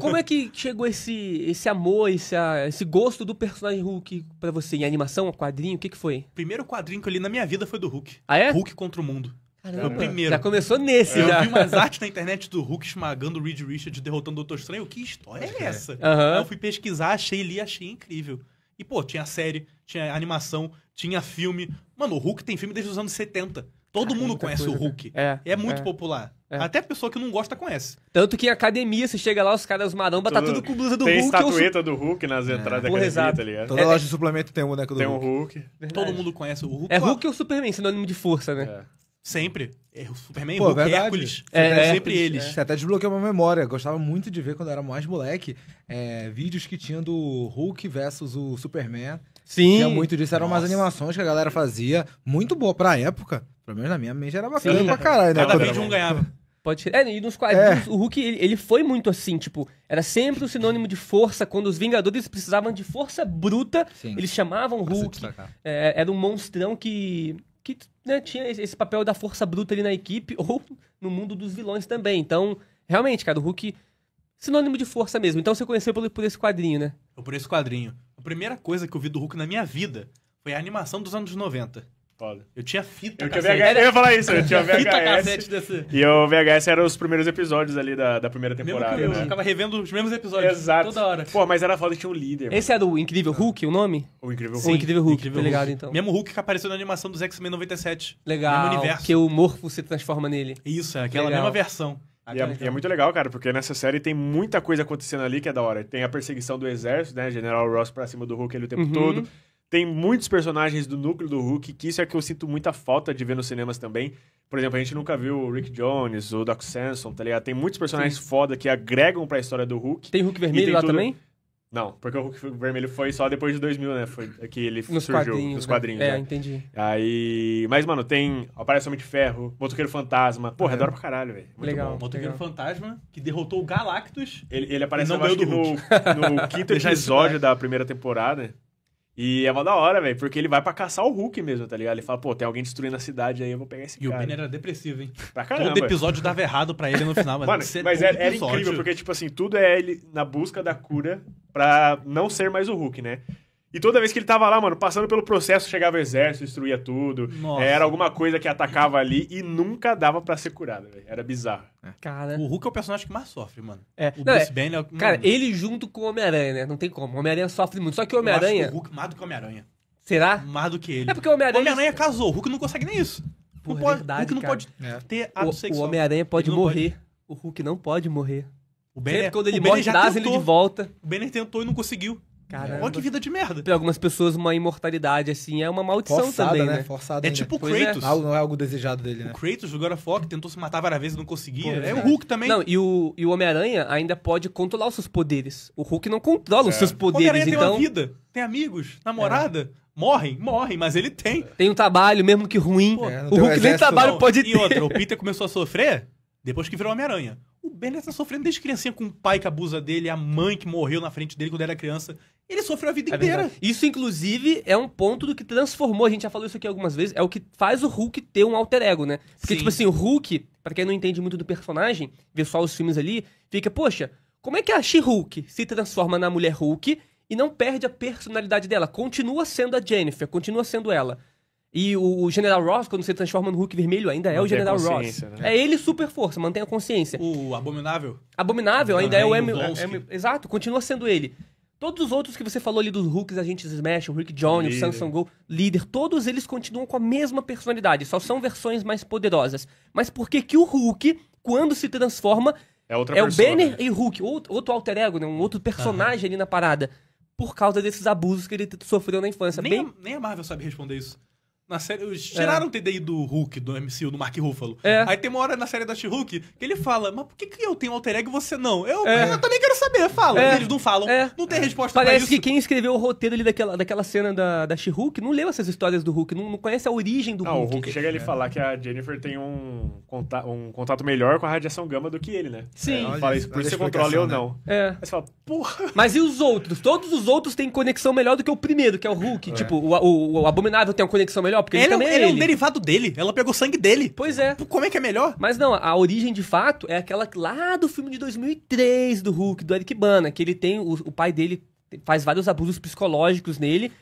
como é que chegou esse, esse amor, esse, esse gosto do personagem Hulk para você? Em animação, quadrinho, o que, que foi? Primeiro quadrinho que eu li na minha vida foi do Hulk. Ah, é? Hulk contra o mundo. Caramba. Foi o primeiro. Já começou nesse, é. já. Eu vi umas artes na internet do Hulk esmagando o Reed Richards, derrotando o Doutor Estranho. Que história é, é. essa? Uhum. eu fui pesquisar, achei, ali, achei incrível. E, pô, tinha série, tinha animação, tinha filme. Mano, o Hulk tem filme desde os anos 70. Todo mundo conhece coisa, o né? Hulk. É, é muito é, popular. É. Até a pessoa que não gosta conhece. Tanto que em academia, você chega lá, os caras maromba, tudo, tá tudo com blusa do tem Hulk. Tem estatueta ou... do Hulk nas é, entradas é. da academia, tá ligado? Toda é, loja é. de suplemento tem um boneco do Hulk. Tem um Hulk. Todo mundo conhece o Hulk. É Hulk ou Superman, sinônimo de força, né? Sempre. É, o Superman, Pô, Hulk, verdade. Hércules. É, é sempre eles. Você até desbloqueou uma memória. Gostava muito de ver quando era mais moleque é, vídeos que tinham do Hulk versus o Superman. Sim. Tinha muito disso. Eram Nossa. umas animações que a galera fazia. Muito boa pra época. Pelo menos na minha mente era bacana Sim. pra caralho, né? Cada vídeo um ganhava. Pode ser. É, e nos quadrinhos, é. o Hulk, ele, ele, foi muito assim, tipo, era sempre o um sinônimo de força. Quando os Vingadores precisavam de força bruta, Sim. eles chamavam pra Hulk. É, era um monstrão que, que né, tinha esse papel da força bruta ali na equipe, ou no mundo dos vilões também. Então, realmente, cara, o Hulk, sinônimo de força mesmo. Então você conheceu por, por esse quadrinho, né? Eu por esse quadrinho. A primeira coisa que eu vi do Hulk na minha vida foi a animação dos anos 90. Foda. Eu tinha fita. Eu tinha VHS. Eu ia falar isso, eu tinha VHS. desse... E o VHS eram os primeiros episódios ali da, da primeira temporada. eu, né? eu ficava revendo os mesmos episódios. Exato. Toda hora. Pô, mas era foda que tinha um líder. Mano. Esse é do Incrível Hulk, o nome? O Incrível Hulk. Sim, o Incrível Hulk, Incrível tá ligado Hulk. então. Mesmo Hulk que apareceu na animação dos X-Men 97. Legal. Mesmo universo. Que o Morpho se transforma nele. Isso, é aquela legal. mesma versão. E é, e é, muito legal, cara, porque nessa série tem muita coisa acontecendo ali que é da hora. Tem a perseguição do exército, né? General Ross pra cima do Hulk ele o tempo uhum. todo. Tem muitos personagens do núcleo do Hulk, que isso é que eu sinto muita falta de ver nos cinemas também. Por exemplo, a gente nunca viu o Rick Jones, o Doc Samson, tá ligado? Tem muitos personagens Sim. foda que agregam pra história do Hulk. Tem Hulk vermelho tem lá tudo... também? Não, porque o Hulk vermelho foi só depois de 2000, né? Foi que ele nos surgiu quadrinhos, nos né? quadrinhos. Né? É, entendi. Aí, mas mano, tem aparece Homem de Ferro, Motoqueiro Fantasma. Porra, é. adoro pra caralho, velho. Legal. Bom. Motoqueiro legal. Fantasma que derrotou o Galactus. Ele, ele aparece não eu acho que no, no quinto episódio da primeira temporada. E é uma da hora, velho, porque ele vai para caçar o Hulk mesmo, tá ligado? Ele fala, pô, tem alguém destruindo a cidade aí, eu vou pegar esse e cara. E o Ben era depressivo, hein? Pra caramba. Todo episódio dava errado para ele no final, mas, Mano, mas era, era incrível, porque, tipo assim, tudo é ele na busca da cura pra não ser mais o Hulk, né? E toda vez que ele tava lá, mano, passando pelo processo, chegava o exército, destruía tudo. Nossa. Era alguma coisa que atacava ali e nunca dava para ser curado, velho. Era bizarro. É. Cara. O Hulk é o personagem que mais sofre, mano. É. O não, Bruce é. Banner é o... Cara, ele junto com o Homem-Aranha, né? Não tem como. O Homem-Aranha sofre muito. Só que o Homem-Aranha. O Hulk é mais do que o Homem-Aranha. Será? Mais do que ele. É porque o Homem-Aranha. O Homem-Aranha casou. O Hulk não consegue nem isso. Porra, não é pode, Hulk não pode ter ato o, sexual. O Homem-Aranha pode ele morrer. Pode. O Hulk não pode morrer. O Banner, Sempre quando ele o morre, traz ele de volta. O Banner tentou e não conseguiu. Caramba. Olha que vida de merda. Pra algumas pessoas, uma imortalidade, assim, é uma maldição Forçada, também, né? né? Forçada É ainda. tipo o é. Kratos. É. Algo, não é algo desejado dele, né? O Kratos jogou a of tentou se matar várias vezes e não conseguia. é, o é. Hulk também. Não, e o, e o Homem-Aranha ainda pode controlar os seus poderes. O Hulk não controla os é. seus poderes, o Homem então... tem uma então- vida, tem amigos, namorada... É. Morrem, morrem, mas ele tem. Tem um trabalho, mesmo que ruim. Pô, o Hulk nem trabalho não. pode ter. E outra, o Peter começou a sofrer depois que virou Homem-Aranha. O Ben tá sofrendo desde criancinha com o pai que abusa dele, a mãe que morreu na frente dele quando era criança. Ele sofreu a vida é inteira. Verdade. Isso, inclusive, é um ponto do que transformou, a gente já falou isso aqui algumas vezes, é o que faz o Hulk ter um alter ego, né? Porque, Sim. tipo assim, o Hulk, para quem não entende muito do personagem, vê só os filmes ali, fica, poxa, como é que a She-Hulk se transforma na mulher Hulk e não perde a personalidade dela? Continua sendo a Jennifer, continua sendo ela. E o, General Ross, quando se transforma no Hulk vermelho, ainda é o General Ross. Né? É ele super força, mantém a consciência. O Abominável. Abominável ainda é o é, M, Exato, continua sendo ele. Todos os outros que você falou ali dos Hulks, gente Smash, o Rick Jones, o Samsung Go, líder, todos eles continuam com a mesma personalidade, só são versões mais poderosas. Mas por que que o Hulk, quando se transforma, é, outra é o Banner né? e o Hulk, outro, outro alter ego, né? um outro personagem ali na parada? Por causa desses abusos que ele sofreu na infância. Nem, Bem... a, nem a Marvel sabe responder isso. Na série, é. tiraram é. o TDI do Hulk, do MCU, do Mark Ruffalo. É. Aí tem uma hora na série da She-Hulk que ele fala, mas por que, que eu tenho alter ego e você não? Eu, é. eu também quero saber, fala. É. Eles não falam, é. não tem resposta Parece pra isso. que quem escreveu o roteiro ali daquela, daquela cena da, da She-Hulk não leu essas histórias do Hulk, não, não conhece a origem do não, ah, Hulk. o Hulk chega ali falar que a Jennifer tem um, contato, um contato melhor com a radiação gama do que ele, né? Sim. É, fala isso, por isso você controla eu né? não. É. Aí você fala, porra... Mas e os outros? Todos os outros têm conexão melhor do que o primeiro, que é o Hulk. Tipo, o, o, o Abominável tem uma conexão melhor, legal, porque ele, ele é também é, ele. É um derivado dele. Ela pegou sangue dele. Pois é. Como é que é melhor? Mas não, a origem de fato é aquela lá do filme de 2003 do Hulk, do Eric Bana, que ele tem o, o pai dele faz vários abusos psicológicos nele.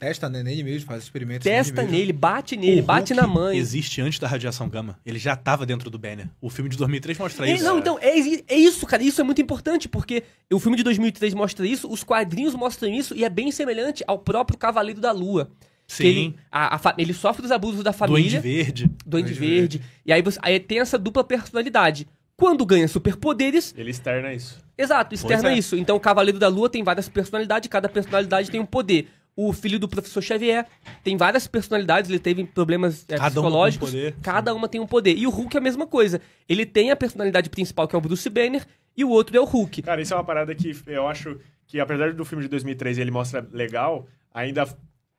Testa nele mesmo, faz experimentos. Testa nele, nele bate nele, o bate Hulk na mãe. Existe antes da radiação gama. Ele já estava dentro do Banner. O filme de 2003 mostra isso. Não, então, é, é, isso, cara. Isso é muito importante, porque o filme de 2003 mostra isso, os quadrinhos mostram isso, e é bem semelhante ao próprio Cavaleiro da Lua. Sim. Ele, a, a, ele, sofre dos abusos da família. Doente verde. Doente verde. verde. E aí, você, aí tem essa dupla personalidade. Quando ganha superpoderes. Ele externa isso. Exato, externa é. isso. Então, o Cavaleiro da Lua tem várias personalidades, cada personalidade tem um poder. O filho do professor Xavier tem várias personalidades, ele teve problemas é, cada psicológicos. Uma um poder, cada sim. uma tem um poder. E o Hulk é a mesma coisa. Ele tem a personalidade principal, que é o Bruce Banner, e o outro é o Hulk. Cara, isso é uma parada que eu acho que, apesar do filme de 2003 ele mostra legal, ainda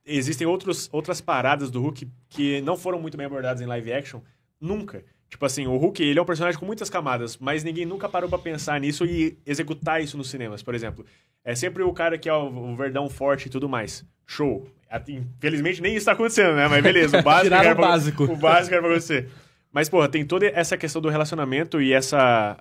existem outros, outras paradas do Hulk que não foram muito bem abordadas em live action, nunca. Tipo assim, o Hulk, ele é um personagem com muitas camadas, mas ninguém nunca parou para pensar nisso e executar isso nos cinemas, por exemplo. É sempre o cara que é o verdão forte e tudo mais. Show. Infelizmente nem isso tá acontecendo, né? Mas beleza, o básico. era o básico. Pra, o básico era pra você. Mas, porra, tem toda essa questão do relacionamento e essa.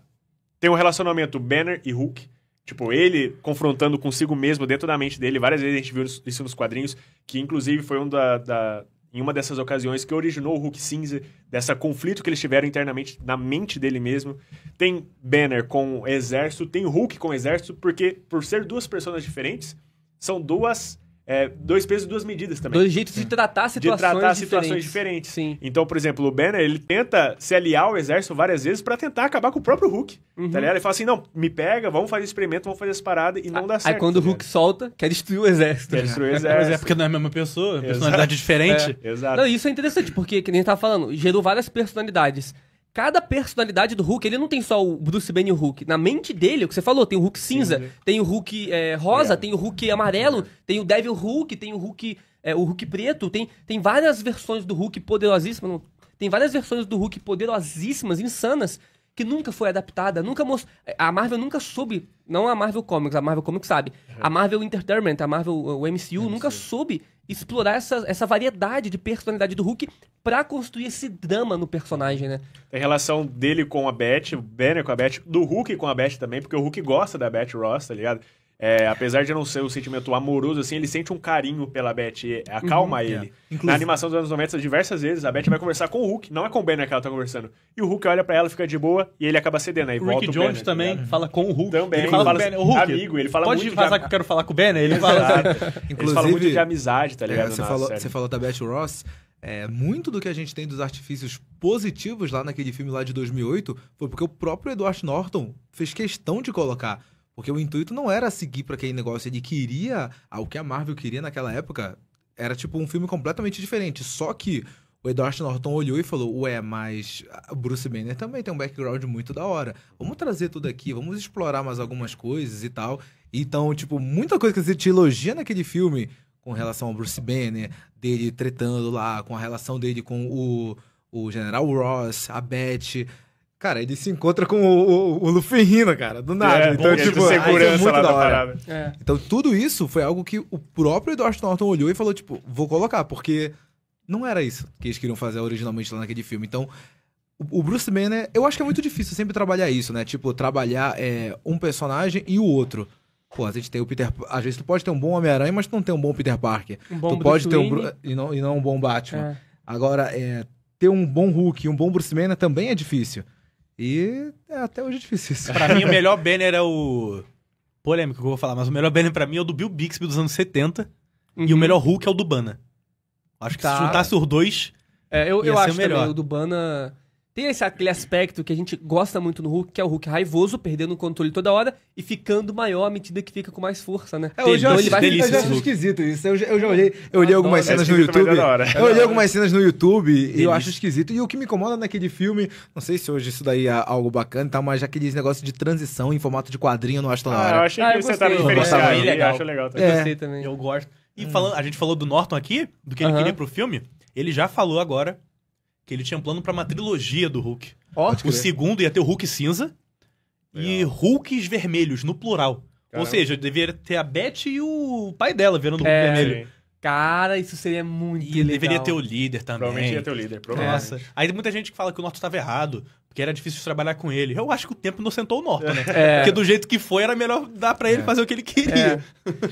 Tem um relacionamento Banner e Hulk, Tipo, ele confrontando consigo mesmo dentro da mente dele. Várias vezes a gente viu isso nos quadrinhos, que inclusive foi um da, da em uma dessas ocasiões que originou o Hulk Cinza, desse conflito que eles tiveram internamente na mente dele mesmo. Tem Banner com Exército, tem Hulk com Exército, porque por ser duas pessoas diferentes, são duas é, dois pesos e duas medidas também. Dois jeitos de é. tratar situações diferentes. De tratar situações diferentes. diferentes. Então, por exemplo, o Banner, ele tenta se aliar ao exército várias vezes para tentar acabar com o próprio Hulk, tá uhum. tá ligado? Ele fala assim, não, me pega, vamos fazer experimento, vamos fazer as paradas e não dá certo. Aí quando tá o Hulk solta, quer destruir o exército. Quer destruir o é, é, exército. É porque não é a mesma pessoa, personalidade diferente. É, exato. Não, isso é interessante, porque, que nem a gente tava falando, gerou várias personalidades cada personalidade do Hulk, ele não tem só o Bruce Banner e o Hulk. Na mente dele, o que você falou, tem o Hulk cinza, né? tem o Hulk é, rosa, é. tem o Hulk amarelo, é. tem o Devil Hulk, tem o Hulk, é, o Hulk preto, tem, tem várias versões do Hulk poderosíssimas, não, tem várias versões do Hulk poderosíssimas, insanas, que nunca foi adaptada, nunca mostrou. a Marvel nunca soube, não a Marvel Comics, a Marvel Comics sabe, uhum. a Marvel Entertainment, a Marvel o MCU, MCU. nunca soube explorar essa, essa variedade de personalidade do Hulk para construir esse drama no personagem, né? Tem relação dele com a Beth, o Banner com a Beth, do Hulk com a Beth também, porque o Hulk gosta da Beth Ross, tá ligado? É, apesar de não ser um sentimento amoroso, assim, ele sente um carinho pela Beth, acalma uhum, ele. É. Na animação dos anos 90, diversas vezes, a Beth vai conversar com o Hulk, não é com o Banner que ela tá conversando. E o Hulk olha para ela, fica de boa, e ele acaba cedendo. Aí o volta Rick o Jones Banner, tá também fala com o Hulk. Também. Ele fala, fala Banner, o Hulk, amigo, ele fala pode muito... Pode vazar de... que eu quero falar com o Banner? Ele fala... Inclusive, fala muito de amizade, tá é, ligado? É, você, falou, você falou da Beth Ross... É, muito do que a gente tem dos artifícios positivos lá naquele filme lá de 2008 foi porque o próprio Edward Norton fez questão de colocar. Porque o intuito não era seguir para aquele negócio, ele queria ah, o que a Marvel queria naquela época. Era tipo um filme completamente diferente. Só que o Edward Norton olhou e falou: Ué, mas o Bruce Banner também tem um background muito da hora. Vamos trazer tudo aqui, vamos explorar mais algumas coisas e tal. Então, tipo, muita coisa que você elogia naquele filme com relação ao Bruce Banner, dele tretando lá, com a relação dele com o, o General Ross, a Beth, Cara, ele se encontra com o, o, o Luffy cara, do nada. É, então, tipo, segurança é lá da, da É. Então, tudo isso foi algo que o próprio Edward Norton olhou e falou, tipo, vou colocar, porque não era isso que eles queriam fazer originalmente lá naquele filme. Então, o, o Bruce Banner, eu acho que é muito difícil sempre trabalhar isso, né? Tipo, trabalhar é, um personagem e o outro. Pô, a gente tem o Peter. Às vezes tu pode ter um bom Homem-Aranha, mas tu não tem um bom Peter Parker. Um bom tu Bruce pode ter um. E não, e não um bom Batman. É. Agora, é, ter um bom Hulk e um bom Bruce Banner também é difícil. E é, até hoje é difícil Pra mim, o melhor banner é o. Polêmico que eu vou falar, mas o melhor banner pra mim é o do Bill Bixby dos anos 70. Uhum. E o uhum. melhor Hulk é o do Bana. Acho que tá. se juntasse os dois. É, eu, eu acho melhor. O do Bana. Tem esse, aquele aspecto que a gente gosta muito no Hulk, que é o Hulk raivoso, perdendo o controle toda hora e ficando maior à medida que fica com mais força, né? É, eu já, ele vai... acho esquisito isso. Eu já, eu já olhei, eu olhei algumas é cenas é no YouTube. Eu olhei algumas cenas no YouTube e eu acho esquisito. E o que me incomoda naquele filme, não sei se hoje isso daí é algo bacana e tal, mas aqueles negócios de transição em formato de quadrinho, não acho tão ah, hora. Eu achei ah, que você tá diferenciado. Eu, eu acho legal também. Eu é. gostei também. Eu gosto. E hum. falando, a gente falou do Norton aqui, do que ele uh -huh. queria pro filme. Ele já falou agora que ele tinha um plano para uma trilogia do Hulk. Ótimo. O segundo ia ter o Hulk cinza Legal. e Hulks vermelhos, no plural. Caramba. Ou seja, deveria ter a Beth e o pai dela virando o é, Hulk vermelho. Sim. Cara, isso seria muito e legal. deveria ter o líder também. Provavelmente ia ter o líder, é. provavelmente. Nossa. Aí tem muita gente que fala que o Norton estava errado, porque era difícil trabalhar com ele. Eu acho que o tempo inocentou o Norton, né? É. Porque do jeito que foi, era melhor dar para ele é. fazer o que ele queria. É.